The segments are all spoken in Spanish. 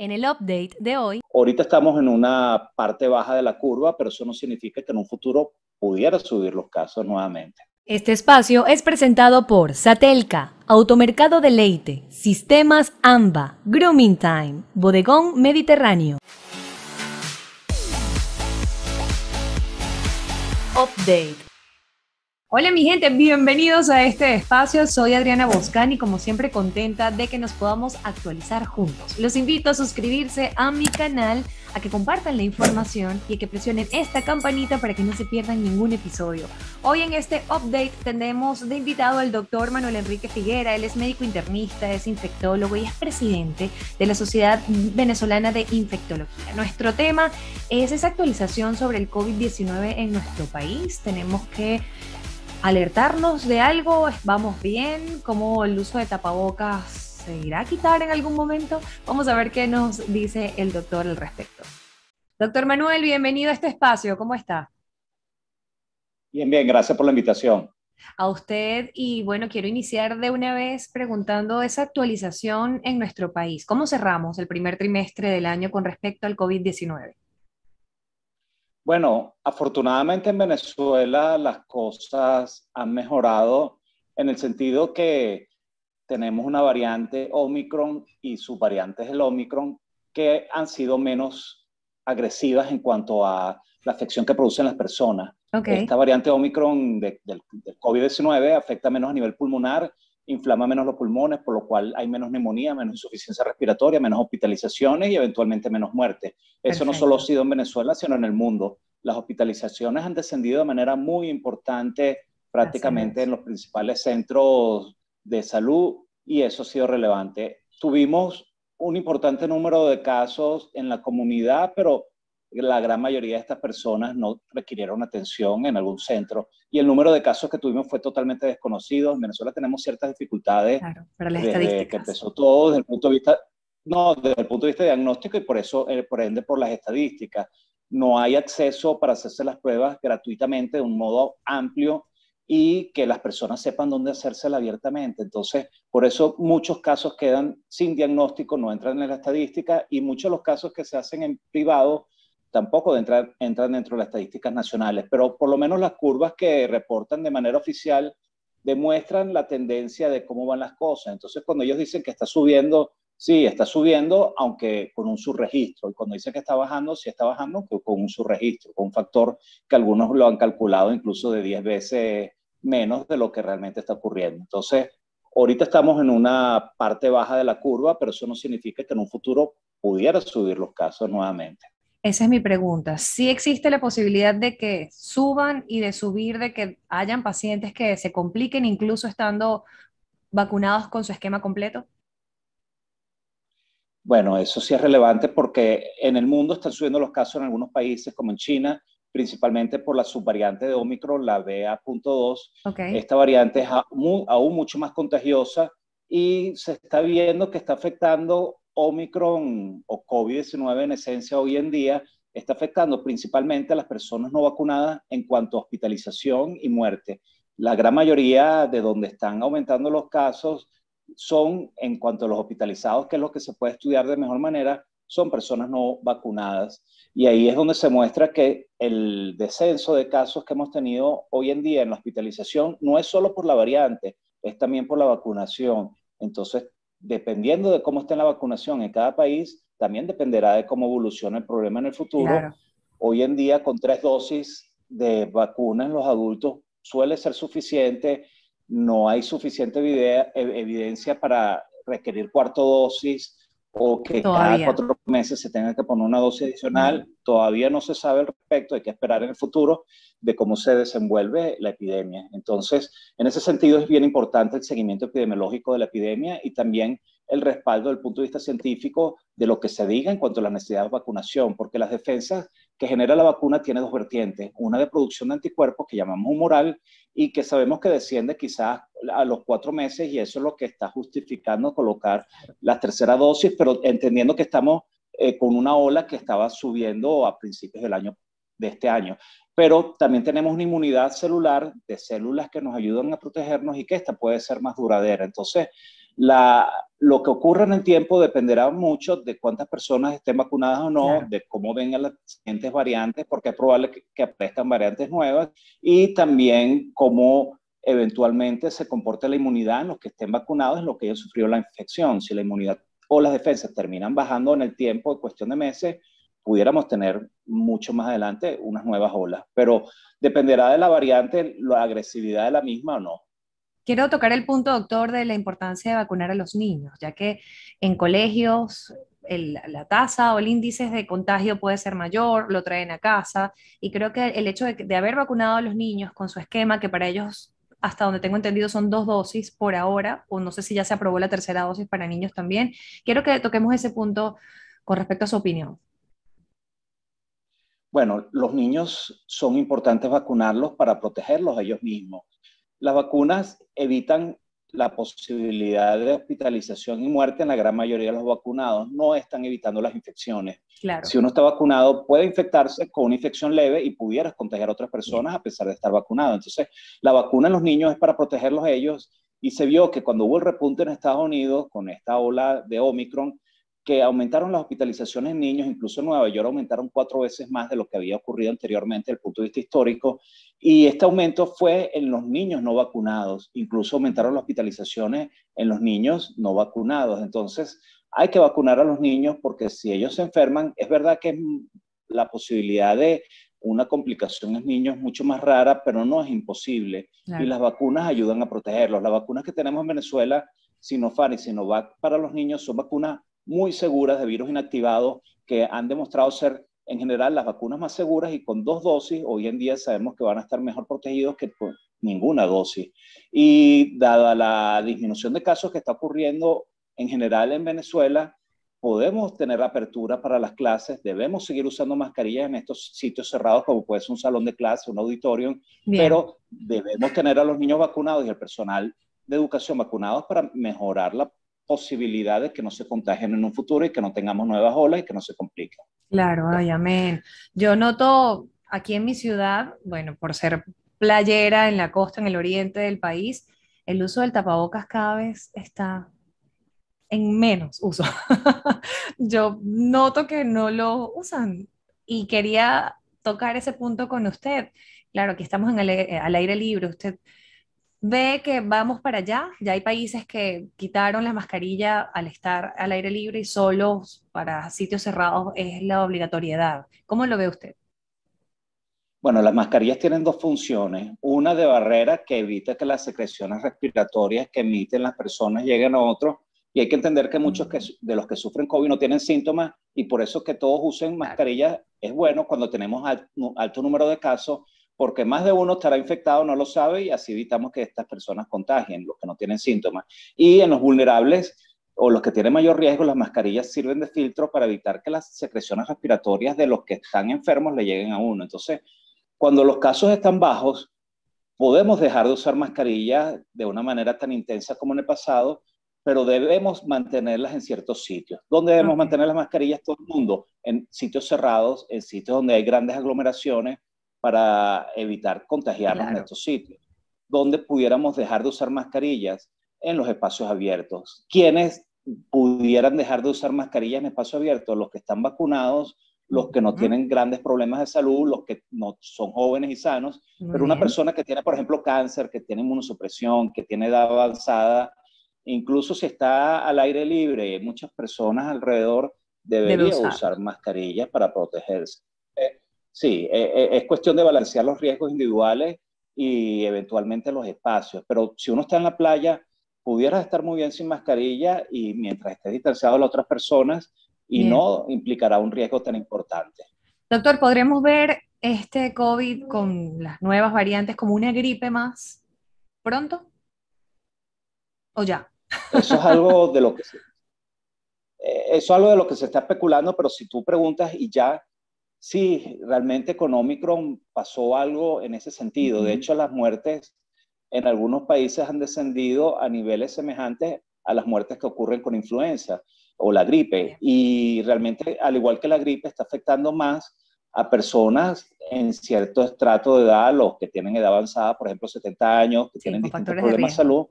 en el update de hoy. Ahorita estamos en una parte baja de la curva, pero eso no significa que en un futuro pudiera subir los casos nuevamente. Este espacio es presentado por Satelca, Automercado de Leite, Sistemas AMBA, Grooming Time, Bodegón Mediterráneo. Update. Hola mi gente, bienvenidos a este espacio. Soy Adriana Boscani y como siempre contenta de que nos podamos actualizar juntos. Los invito a suscribirse a mi canal, a que compartan la información y a que presionen esta campanita para que no se pierdan ningún episodio. Hoy en este update tenemos de invitado al doctor Manuel Enrique Figuera. Él es médico internista, es infectólogo y es presidente de la Sociedad Venezolana de Infectología. Nuestro tema es esa actualización sobre el COVID-19 en nuestro país. Tenemos que alertarnos de algo? ¿Vamos bien? ¿Cómo el uso de tapabocas se irá a quitar en algún momento? Vamos a ver qué nos dice el doctor al respecto. Doctor Manuel, bienvenido a este espacio. ¿Cómo está? Bien, bien, gracias por la invitación. A usted y bueno, quiero iniciar de una vez preguntando esa actualización en nuestro país. ¿Cómo cerramos el primer trimestre del año con respecto al COVID-19? Bueno, afortunadamente en Venezuela las cosas han mejorado en el sentido que tenemos una variante Omicron y variantes del Omicron que han sido menos agresivas en cuanto a la afección que producen las personas. Esta variante Omicron del COVID-19 afecta menos a nivel pulmonar inflama menos los pulmones, por lo cual hay menos neumonía, menos insuficiencia respiratoria, menos hospitalizaciones y eventualmente menos muerte. Eso no solo ha sido en Venezuela, sino en el mundo. Las hospitalizaciones han descendido de manera muy importante prácticamente en los principales centros de salud y eso ha sido relevante. Tuvimos un importante número de casos en la comunidad, pero la gran mayoría de estas personas no requirieron atención en algún centro y el número de casos que tuvimos fue totalmente desconocido. En Venezuela tenemos ciertas dificultades claro, para las que empezó todo desde el punto de vista, no, desde el punto de vista diagnóstico y por eso, eh, por ende, por las estadísticas. No hay acceso para hacerse las pruebas gratuitamente de un modo amplio y que las personas sepan dónde hacérsela abiertamente. Entonces, por eso muchos casos quedan sin diagnóstico, no entran en la estadística y muchos de los casos que se hacen en privado tampoco de entrar, entran dentro de las estadísticas nacionales, pero por lo menos las curvas que reportan de manera oficial demuestran la tendencia de cómo van las cosas. Entonces, cuando ellos dicen que está subiendo, sí, está subiendo, aunque con un subregistro. Y cuando dicen que está bajando, sí está bajando, con un subregistro, con un factor que algunos lo han calculado incluso de 10 veces menos de lo que realmente está ocurriendo. Entonces, ahorita estamos en una parte baja de la curva, pero eso no significa que en un futuro pudiera subir los casos nuevamente. Esa es mi pregunta. ¿Sí existe la posibilidad de que suban y de subir, de que hayan pacientes que se compliquen incluso estando vacunados con su esquema completo? Bueno, eso sí es relevante porque en el mundo están subiendo los casos en algunos países como en China, principalmente por la subvariante de Omicron, la BA.2. Esta variante es aún mucho más contagiosa y se está viendo que está afectando Omicron o COVID-19 en esencia hoy en día está afectando principalmente a las personas no vacunadas en cuanto a hospitalización y muerte. La gran mayoría de donde están aumentando los casos son, en cuanto a los hospitalizados, que es lo que se puede estudiar de mejor manera, son personas no vacunadas. Y ahí es donde se muestra que el descenso de casos que hemos tenido hoy en día en la hospitalización no es solo por la variante, es también por la vacunación. Entonces, dependiendo de cómo esté la vacunación en cada país, también dependerá de cómo evolucione el problema en el futuro. Hoy en día, con tres dosis de vacuna en los adultos suele ser suficiente, no hay suficiente evidencia para requerir cuarto dosis, o que cada cuatro meses se tenga que poner una dosis adicional. Todavía no se sabe al respecto, hay que esperar en el futuro de cómo se desenvuelve la epidemia. Entonces, en ese sentido es bien importante el seguimiento epidemiológico de la epidemia y también el respaldo del punto de vista científico de lo que se diga en cuanto a la necesidad de vacunación, porque las defensas que genera la vacuna tiene dos vertientes, una de producción de anticuerpos que llamamos humoral y que sabemos que desciende quizás a los cuatro meses y eso es lo que está justificando colocar la tercera dosis, pero entendiendo que estamos eh, con una ola que estaba subiendo a principios del año de este año. Pero también tenemos una inmunidad celular de células que nos ayudan a protegernos y que esta puede ser más duradera. Entonces, lo que ocurra en el tiempo dependerá mucho de cuántas personas estén vacunadas o no, de cómo vengan las siguientes variantes, porque es probable que, aparezcan variantes nuevas, y también cómo eventualmente se comporte la inmunidad en los que estén vacunados, en los que hayan sufrido la infección. Si la inmunidad o las defensas terminan bajando en el tiempo, en cuestión de meses, pudiéramos tener mucho más adelante unas nuevas olas. Pero dependerá de la variante, la agresividad de la misma o no quiero tocar el punto, doctor, de la importancia de vacunar a los niños, ya que en colegios la tasa o el índice de contagio puede ser mayor, lo traen a casa, y creo que el hecho de, haber vacunado a los niños con su esquema, que para ellos hasta donde tengo entendido son dos dosis por ahora, o no sé si ya se aprobó la tercera dosis para niños también. Quiero que toquemos ese punto con respecto a su opinión. Bueno, los niños son importantes vacunarlos para protegerlos a ellos mismos. Las vacunas evitan la posibilidad de hospitalización y muerte en la gran mayoría de los vacunados. No están evitando las infecciones. Si uno está vacunado, puede infectarse con una infección leve y pudieras contagiar a otras personas a pesar de estar vacunado. Entonces, la vacuna en los niños es para protegerlos ellos y se vio que cuando hubo el repunte en Estados Unidos con esta ola de Omicron, que aumentaron las hospitalizaciones en niños, incluso en Nueva York aumentaron cuatro veces más de lo que había ocurrido anteriormente desde el punto de vista histórico, y este aumento fue en los niños no vacunados, incluso aumentaron las hospitalizaciones en los niños no vacunados. Entonces, hay que vacunar a los niños porque si ellos se enferman, es verdad que la posibilidad de una complicación en niños es mucho más rara, pero no es imposible, y las vacunas ayudan a protegerlos. Las vacunas que tenemos en Venezuela, Sinopharm y Sinovac para los niños son vacunas muy seguras de virus inactivados que han demostrado ser en general las vacunas más seguras y con dos dosis hoy en día sabemos que van a estar mejor protegidos que con ninguna dosis. Y dada la disminución de casos que está ocurriendo en general en Venezuela, podemos tener apertura para las clases, debemos seguir usando mascarillas en estos sitios cerrados como puede ser un salón de clase, un auditorio, pero debemos tener a los niños vacunados y al personal de educación vacunados para mejorar la posibilidades que no se contagien en un futuro y que no tengamos nuevas olas y que no se compliquen. Claro, ay, amén. Yo noto aquí en mi ciudad, bueno, por ser playera en la costa, en el oriente del país, el uso del tapabocas cada vez está en menos uso. Yo noto que no lo usan y quería tocar ese punto con usted. Claro, que estamos en eh, al aire libre. Usted ve que vamos para allá. Ya hay países que quitaron la mascarilla al estar al aire libre y solo para sitios cerrados es la obligatoriedad. ¿Cómo lo ve usted? Bueno, las mascarillas tienen dos funciones. Una de barrera que evita que las secreciones respiratorias que emiten las personas lleguen a otros. Y hay que entender que muchos mm. de los que sufren COVID no tienen síntomas y por eso que todos usen mascarillas es bueno cuando tenemos alto número de casos porque más de uno estará infectado, no lo sabe, y así evitamos que estas personas contagien, los que no tienen síntomas. Y en los vulnerables o los que tienen mayor riesgo, las mascarillas sirven de filtro para evitar que las secreciones respiratorias de los que están enfermos le lleguen a uno. Entonces, cuando los casos están bajos, podemos dejar de usar mascarillas de una manera tan intensa como en el pasado, pero debemos mantenerlas en ciertos sitios. ¿Dónde debemos mantener las mascarillas todo el mundo? En sitios cerrados, en sitios donde hay grandes aglomeraciones, para evitar contagiarnos en estos sitios, donde pudiéramos dejar de usar mascarillas en los espacios abiertos. ¿Quiénes pudieran dejar de usar mascarillas en espacios abiertos? Los que están vacunados, los que no tienen grandes problemas de salud, los que no son jóvenes y sanos, pero una persona que tiene, por ejemplo, cáncer, que tiene inmunosupresión, que tiene edad avanzada, incluso si está al aire libre, muchas personas alrededor deberían usar. mascarillas para protegerse. Eh, Sí, eh, eh, es cuestión de balancear los riesgos individuales y eventualmente los espacios. Pero si uno está en la playa, pudieras estar muy bien sin mascarilla y mientras estés distanciado de las otras personas y no implicará un riesgo tan importante. Doctor, ¿podremos ver este COVID con las nuevas variantes como una gripe más pronto? ¿O ya? Eso es algo de lo que eh, eso es algo de lo que se está especulando, pero si tú preguntas y ya Sí, realmente con Omicron pasó algo en ese sentido. De hecho, las muertes en algunos países han descendido a niveles semejantes a las muertes que ocurren con influenza o la gripe. Y realmente, al igual que la gripe, está afectando más a personas en cierto estrato de edad, los que tienen edad avanzada, por ejemplo, 70 años, que tienen distintos problemas de, salud,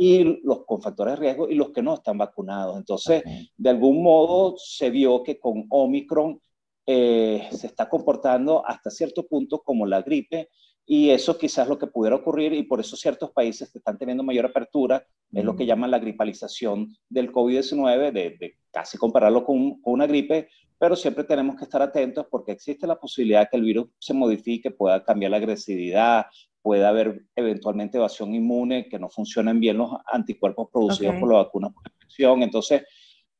y, los con factores de riesgo y los que no están vacunados. Entonces, de algún modo se vio que con Omicron eh, se está comportando hasta cierto punto como la gripe y eso quizás es lo que pudiera ocurrir y por eso ciertos países están teniendo mayor apertura, es lo que llaman la gripalización del COVID-19, de, casi compararlo con, una gripe, pero siempre tenemos que estar atentos porque existe la posibilidad que el virus se modifique, pueda cambiar la agresividad, pueda haber eventualmente evasión inmune, que no funcionen bien los anticuerpos producidos por la vacuna por infección. Entonces,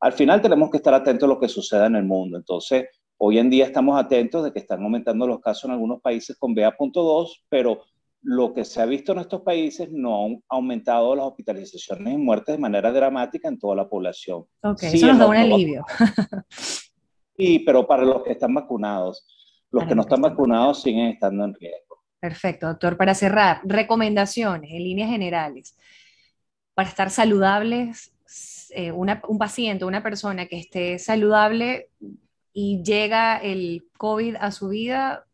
al final tenemos que estar atentos a lo que suceda en el mundo. Entonces, Hoy en día estamos atentos de que están aumentando los casos en algunos países con BA.2, pero lo que se ha visto en estos países no han aumentado las hospitalizaciones y muertes de manera dramática en toda la población. eso nos da un alivio. sí, pero para los que están vacunados. Los que no están vacunados siguen estando en riesgo. Perfecto, doctor. Para cerrar, recomendaciones en líneas generales. Para estar saludables, eh, un paciente, una persona que esté saludable, y llega el COVID a su vida,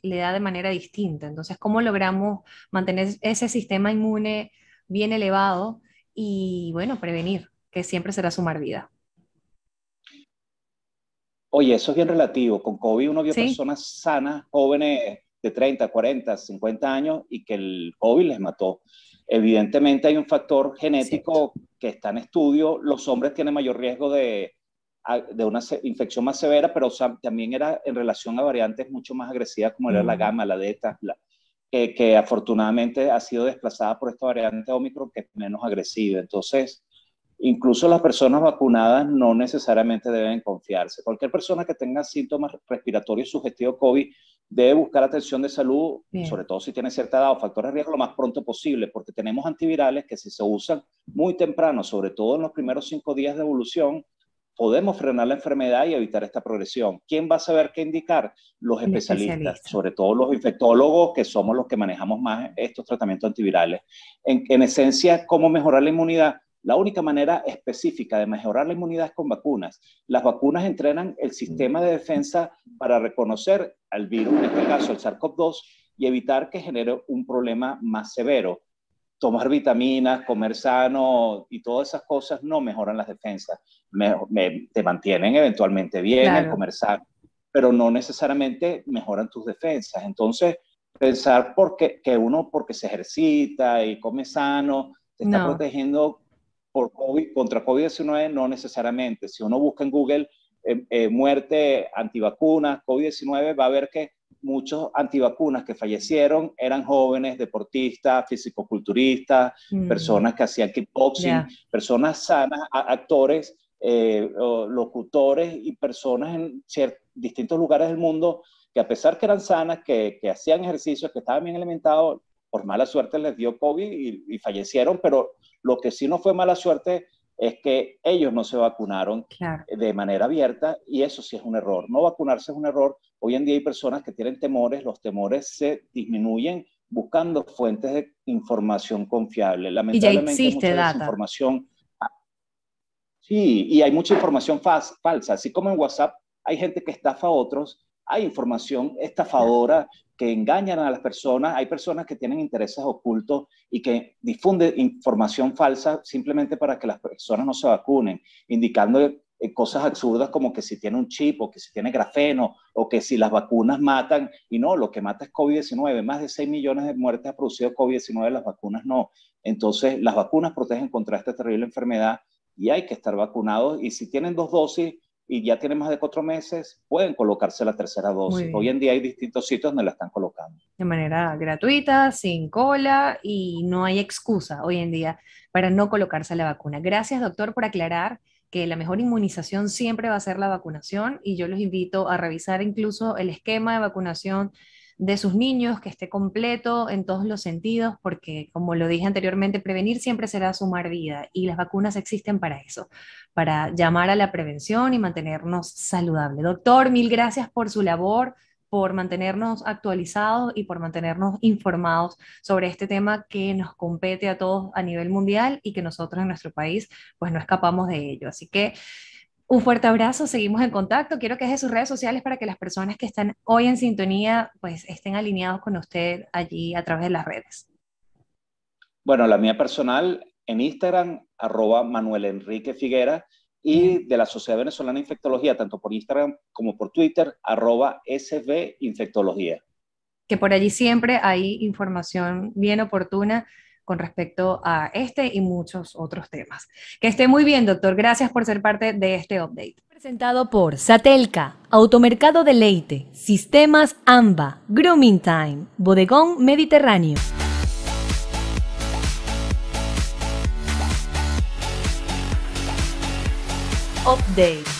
le da de manera distinta. Entonces, ¿cómo logramos mantener ese sistema inmune bien elevado y, bueno, prevenir, que siempre será sumar vida? Oye, eso es bien relativo. Con COVID uno vio personas sanas, jóvenes de 30, 40, 50 años y que el COVID les mató. Evidentemente hay un factor genético que está en estudio. Los hombres tienen mayor riesgo de, de una infección más severa, pero también era en relación a variantes mucho más agresivas como era la gamma, la delta, que afortunadamente ha sido desplazada por esta variante Omicron que es menos agresiva. Entonces, incluso las personas vacunadas no necesariamente deben confiarse. Cualquier persona que tenga síntomas respiratorios sugestivos COVID debe buscar atención de salud, sobre todo si tiene cierta edad o factores de riesgo, lo más pronto posible, porque tenemos antivirales que si se usan muy temprano, sobre todo en los primeros cinco días de evolución, podemos frenar la enfermedad y evitar esta progresión. ¿Quién va a saber qué indicar? Los especialistas, sobre todo los infectólogos, que somos los que manejamos más estos tratamientos antivirales. en, esencia, ¿cómo mejorar la inmunidad? La única manera específica de mejorar la inmunidad es con vacunas. Las vacunas entrenan el sistema de defensa para reconocer al virus, en este caso el SARS-CoV-2, y evitar que genere un problema más severo tomar vitaminas, comer sano y todas esas cosas no mejoran las defensas. te mantienen eventualmente bien al comer sano, pero no necesariamente mejoran tus defensas. Entonces, pensar porque, que uno porque se ejercita y come sano, te está protegiendo por contra COVID-19, no necesariamente. Si uno busca en Google eh, eh, muerte antivacunas COVID-19, va a ver que muchos antivacunas que fallecieron eran jóvenes, deportistas, fisicoculturistas, mm. personas que hacían kickboxing, personas sanas, actores, eh, locutores y personas en distintos lugares del mundo que a pesar que eran sanas, que, hacían ejercicios, que estaban bien alimentados, por mala suerte les dio COVID y fallecieron, pero lo que sí no fue mala suerte es que ellos no se vacunaron de manera abierta y eso sí es un error. No vacunarse es un error. Hoy en día hay personas que tienen temores, los temores se disminuyen buscando fuentes de información confiable. Lamentablemente y ya existe mucha información. Sí, y hay mucha información falsa. Así como en WhatsApp hay gente que estafa a otros, hay información estafadora que engañan a las personas, hay personas que tienen intereses ocultos y que difunden información falsa simplemente para que las personas no se vacunen, indicando eh, cosas absurdas como que si tiene un chip o que si tiene grafeno o que si las vacunas matan y no, lo que mata es COVID-19, más de 6 millones de muertes ha producido COVID-19, las vacunas no. Entonces, las vacunas protegen contra esta terrible enfermedad y hay que estar vacunados y si tienen dos dosis, y ya tiene más de cuatro meses, pueden colocarse la tercera dosis. Hoy en día hay distintos sitios donde la están colocando. De manera gratuita, sin cola y no hay excusa hoy en día para no colocarse la vacuna. Gracias, doctor, por aclarar que la mejor inmunización siempre va a ser la vacunación y yo los invito a revisar incluso el esquema de vacunación de sus niños, que esté completo en todos los sentidos, porque como lo dije anteriormente, prevenir siempre será sumar vida y las vacunas existen para eso, para llamar a la prevención y mantenernos saludables. Doctor, mil gracias por su labor por mantenernos actualizados y por mantenernos informados sobre este tema que nos compete a todos a nivel mundial y que nosotros en nuestro país pues no escapamos de ello. Así que un fuerte abrazo, seguimos en contacto. Quiero que deje sus redes sociales para que las personas que están hoy en sintonía pues estén alineados con usted allí a través de las redes. Bueno, la mía personal en Instagram, arroba Manuel Enrique Figuera, y de la Sociedad Venezolana de Infectología, tanto por Instagram como por Twitter, arroba SB Infectología. Que por allí siempre hay información bien oportuna con respecto a este y muchos otros temas. Que esté muy bien, doctor. Gracias por ser parte de este update. Presentado por Satelca, Automercado de Leite, Sistemas AMBA, Grooming Time, Bodegón Mediterráneo. Update.